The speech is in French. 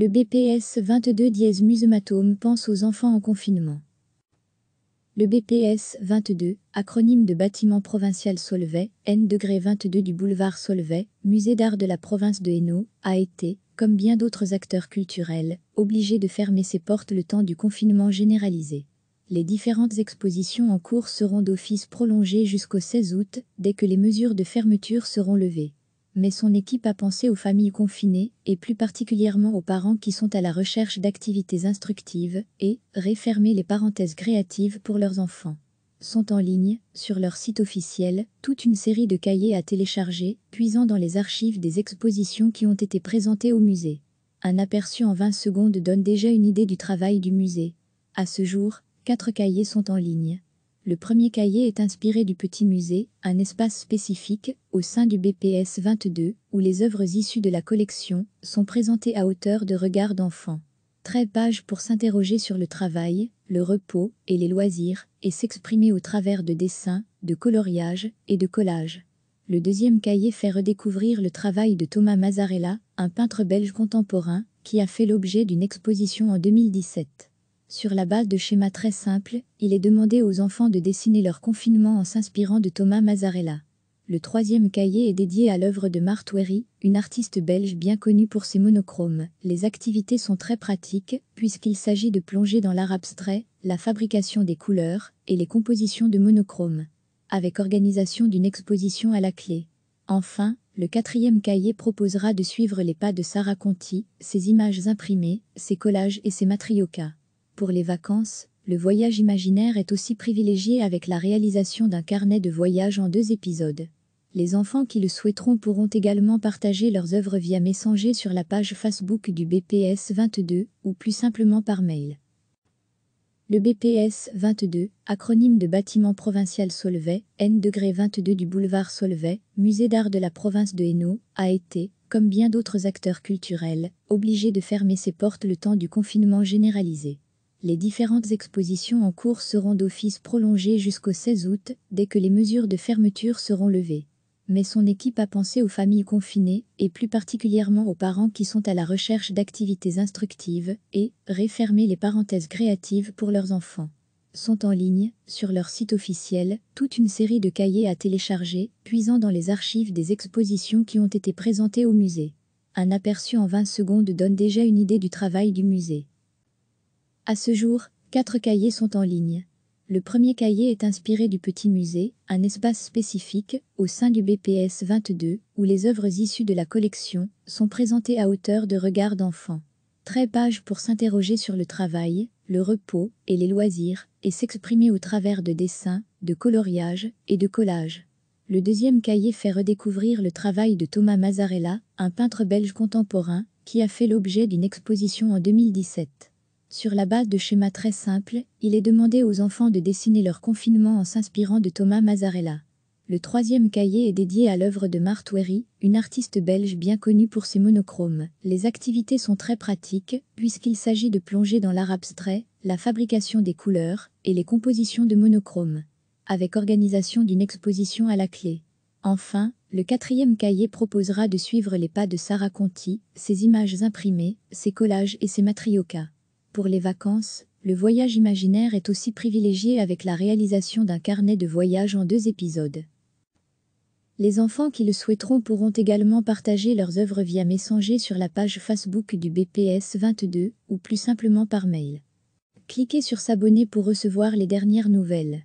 Le BPS 22 dièse Musematome pense aux enfants en confinement. Le BPS 22, acronyme de bâtiment provincial Solvay, N 22 du boulevard Solvay, musée d'art de la province de Hainaut, a été, comme bien d'autres acteurs culturels, obligé de fermer ses portes le temps du confinement généralisé. Les différentes expositions en cours seront d'office prolongées jusqu'au 16 août, dès que les mesures de fermeture seront levées mais son équipe a pensé aux familles confinées, et plus particulièrement aux parents qui sont à la recherche d'activités instructives, et réfermer les parenthèses créatives pour leurs enfants. Sont en ligne, sur leur site officiel, toute une série de cahiers à télécharger, puisant dans les archives des expositions qui ont été présentées au musée. Un aperçu en 20 secondes donne déjà une idée du travail du musée. À ce jour, quatre cahiers sont en ligne. Le premier cahier est inspiré du Petit Musée, un espace spécifique, au sein du BPS 22, où les œuvres issues de la collection sont présentées à hauteur de regard d'enfant. 13 pages pour s'interroger sur le travail, le repos et les loisirs, et s'exprimer au travers de dessins, de coloriage et de collages. Le deuxième cahier fait redécouvrir le travail de Thomas Mazzarella, un peintre belge contemporain, qui a fait l'objet d'une exposition en 2017. Sur la base de schémas très simples, il est demandé aux enfants de dessiner leur confinement en s'inspirant de Thomas Mazzarella. Le troisième cahier est dédié à l'œuvre de Marthe Wery, une artiste belge bien connue pour ses monochromes. Les activités sont très pratiques, puisqu'il s'agit de plonger dans l'art abstrait, la fabrication des couleurs et les compositions de monochromes, avec organisation d'une exposition à la clé. Enfin, le quatrième cahier proposera de suivre les pas de Sarah Conti, ses images imprimées, ses collages et ses matriocas pour les vacances, le voyage imaginaire est aussi privilégié avec la réalisation d'un carnet de voyage en deux épisodes. Les enfants qui le souhaiteront pourront également partager leurs œuvres via Messenger sur la page Facebook du BPS 22 ou plus simplement par mail. Le BPS 22, acronyme de bâtiment provincial Solvay, N-22 du boulevard Solvay, musée d'art de la province de Hainaut, a été, comme bien d'autres acteurs culturels, obligé de fermer ses portes le temps du confinement généralisé. Les différentes expositions en cours seront d'office prolongées jusqu'au 16 août, dès que les mesures de fermeture seront levées. Mais son équipe a pensé aux familles confinées, et plus particulièrement aux parents qui sont à la recherche d'activités instructives, et réfermer les parenthèses créatives pour leurs enfants. Sont en ligne, sur leur site officiel, toute une série de cahiers à télécharger, puisant dans les archives des expositions qui ont été présentées au musée. Un aperçu en 20 secondes donne déjà une idée du travail du musée. À ce jour, quatre cahiers sont en ligne. Le premier cahier est inspiré du Petit Musée, un espace spécifique au sein du BPS 22 où les œuvres issues de la collection sont présentées à hauteur de regard d'enfant. Très pages pour s'interroger sur le travail, le repos et les loisirs et s'exprimer au travers de dessins, de coloriage et de collages. Le deuxième cahier fait redécouvrir le travail de Thomas Mazzarella, un peintre belge contemporain qui a fait l'objet d'une exposition en 2017. Sur la base de schémas très simples, il est demandé aux enfants de dessiner leur confinement en s'inspirant de Thomas Mazzarella. Le troisième cahier est dédié à l'œuvre de Marthe Wery, une artiste belge bien connue pour ses monochromes. Les activités sont très pratiques, puisqu'il s'agit de plonger dans l'art abstrait, la fabrication des couleurs et les compositions de monochromes, avec organisation d'une exposition à la clé. Enfin, le quatrième cahier proposera de suivre les pas de Sarah Conti, ses images imprimées, ses collages et ses matriocas. Pour les vacances, le voyage imaginaire est aussi privilégié avec la réalisation d'un carnet de voyage en deux épisodes. Les enfants qui le souhaiteront pourront également partager leurs œuvres via Messenger sur la page Facebook du BPS 22 ou plus simplement par mail. Cliquez sur S'abonner pour recevoir les dernières nouvelles.